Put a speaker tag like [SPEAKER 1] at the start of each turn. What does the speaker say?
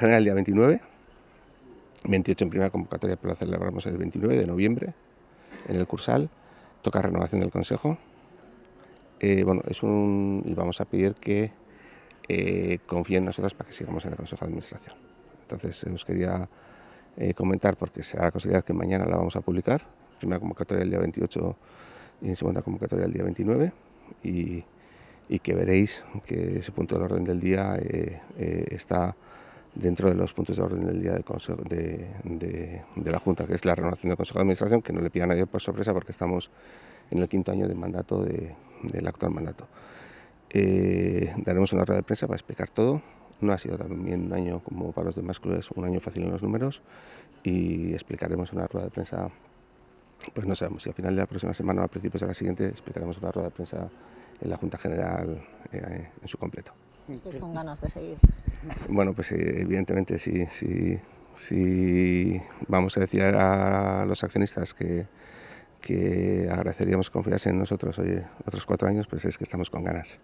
[SPEAKER 1] General el día 29, 28 en primera convocatoria, pero la celebramos el 29 de noviembre en el Cursal. Toca renovación del Consejo. Eh, bueno, es un. y vamos a pedir que eh, confíen en nosotros para que sigamos en el Consejo de Administración. Entonces, os quería eh, comentar, porque será la posibilidad que mañana la vamos a publicar. Primera convocatoria el día 28 y segunda convocatoria el día 29. Y, y que veréis que ese punto del orden del día está dentro de los puntos de orden del día de, de, la Junta, que es la renovación del Consejo de Administración, que no le pida a nadie por sorpresa porque estamos en el quinto año del mandato del actual mandato. Eh, daremos una rueda de prensa para explicar todo. No ha sido también un año como para los demás clubes, un año fácil en los números y explicaremos una rueda de prensa, pues no sabemos si a final de la próxima semana o a principios de la siguiente explicaremos una rueda de prensa en la Junta General eh, en su completo.
[SPEAKER 2] ¿Estáis con ganas de seguir?
[SPEAKER 1] Bueno, pues eh, evidentemente si, sí, si vamos a decir a los accionistas que, que agradeceríamos confiarse en nosotros, oye, otros cuatro años, pues es que estamos con ganas.